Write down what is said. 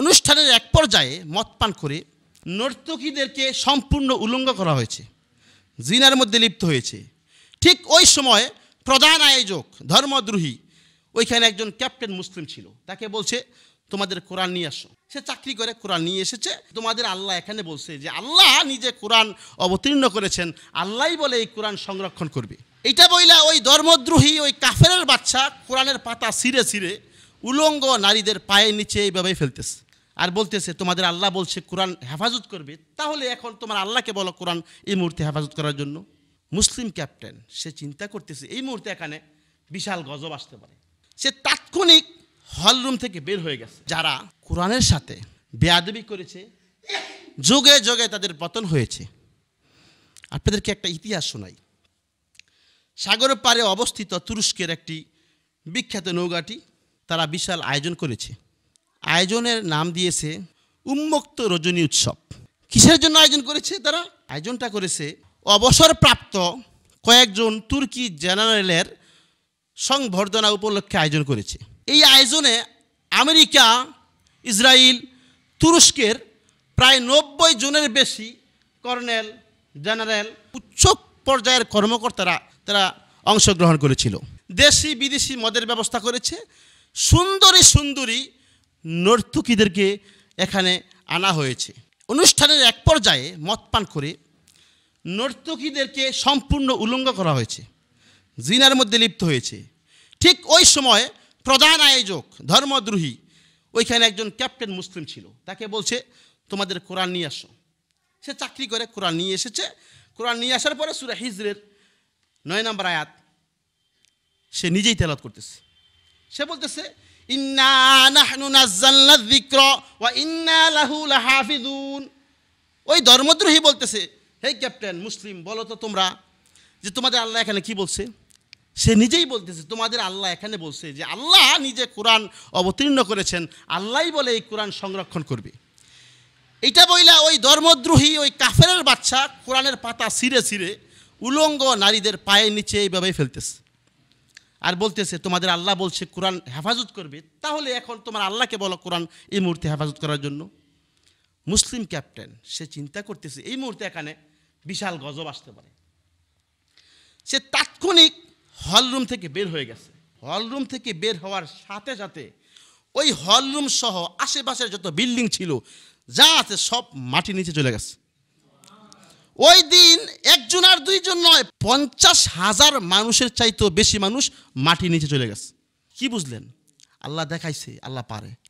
অনুষ্ঠানের এক পর্যায়ে মত পান করে নর্তকীদেরকে সম্পূর্ণ উলঙ্গ করা হয়েছে জিনার মধ্যে লিপ্ত হয়েছে ঠিক ওই সময় প্রধান আয়োজক ধর্মদ্রোহী ওইখানে একজন ক্যাপ্টেন মুসলিম ছিল তাকে বলছে তোমাদের কোরআন নিয়ে আসো সে চাকরি করে কোরআন নিয়ে এসেছে তোমাদের আল্লাহ এখানে বলছে যে আল্লাহ নিজে কোরআন অবতীর্ণ করেছেন আল্লাহ বলে এই কোরআন সংরক্ষণ করবে এটা বইলা ওই ধর্মদ্রোহী ওই কাফেরের বাচ্চা কোরআনের পাতা ছিঁড়ে ছিঁড়ে উলঙ্গ নারীদের পায়ের নিচে এইভাবেই ফেলতেছে আর বলতেছে তোমাদের আল্লাহ বলছে কোরআন হেফাজত করবে তাহলে এখন তোমার আল্লাহকে বলো কোরআন এই মুহূর্তে হেফাজত করার জন্য মুসলিম ক্যাপ্টেন সে চিন্তা করতেছে এই মুহূর্তে এখানে বিশাল গজব আসতে পারে সে তাৎক্ষণিক হলরুম থেকে বের হয়ে গেছে যারা কোরআনের সাথে বেয়াদবি করেছে যোগে যোগে তাদের পতন হয়েছে আপনাদেরকে একটা ইতিহাস শোনাই সাগর পারে অবস্থিত তুরস্কের একটি বিখ্যাত নৌকাটি তারা বিশাল আয়োজন করেছে আয়োজনের নাম দিয়েছে উন্মুক্ত রজনী উৎসব কিসের জন্য আয়োজন করেছে তারা আয়োজনটা করেছে অবসরপ্রাপ্ত কয়েকজন তুর্কি জেনারেলের সংবর্ধনা উপলক্ষে আয়োজন করেছে এই আয়োজনে আমেরিকা ইসরায়েল তুরস্কের প্রায় নব্বই জনের বেশি কর্নেল জেনারেল উচ্চ পর্যায়ের কর্মকর্তারা তারা অংশগ্রহণ করেছিল দেশি বিদেশি মদের ব্যবস্থা করেছে সুন্দরী সুন্দরী নর্তুকীদেরকে এখানে আনা হয়েছে অনুষ্ঠানের এক পর্যায়ে মদপান করে নর্তকীদেরকে সম্পূর্ণ উলঙ্গ করা হয়েছে জিনার মধ্যে লিপ্ত হয়েছে ঠিক ওই সময় প্রধান আয়োজক ধর্মদ্রোহী ওইখানে একজন ক্যাপ্টেন মুসলিম ছিল তাকে বলছে তোমাদের কোরআন নিয়ে আসো সে চাকরি করে কোরআন নিয়ে এসেছে কোরআন নিয়ে আসার পরে সুরা হিজরের নয় নম্বর আয়াত সে নিজেই তেলাত করতেছে সে বলতেছে ইন্না ইন্না লাহু ওই ধর্মদ্রোহী বলতেছে হে ক্যাপ্টেন মুসলিম বলো তো তোমরা যে তোমাদের আল্লাহ এখানে কি বলছে সে নিজেই বলতেছে তোমাদের আল্লাহ এখানে বলছে যে আল্লাহ নিজে কোরআন অবতীর্ণ করেছেন আল্লাহই বলে এই কোরআন সংরক্ষণ করবে এটা বইলা ওই ধর্মদ্রোহী ওই কাফেরের বাচ্চা কোরআনের পাতা ছিঁড়ে ছিঁড়ে উলঙ্গ নারীদের পায়ের নিচে এইভাবেই ফেলতেছে আর বলতেছে তোমাদের আল্লাহ বলছে কোরআন হেফাজত করবে তাহলে এখন তোমার আল্লাহকে বলো কোরআন এই মুহূর্তে হেফাজত করার জন্য মুসলিম ক্যাপ্টেন সে চিন্তা করতেছে এই মুহূর্তে এখানে বিশাল গজব আসতে পারে সে তাৎক্ষণিক হলরুম থেকে বের হয়ে গেছে হলরুম থেকে বের হওয়ার সাথে সাথে ওই হলরুম সহ আশেপাশের যত বিল্ডিং ছিল যা আছে সব মাটি নিচে চলে গেছে ওই দিন একজন আর দুইজন নয় পঞ্চাশ হাজার মানুষের চাইতেও বেশি মানুষ মাটির নিচে চলে গেছে কি বুঝলেন আল্লাহ দেখাইছে আল্লাহ পারে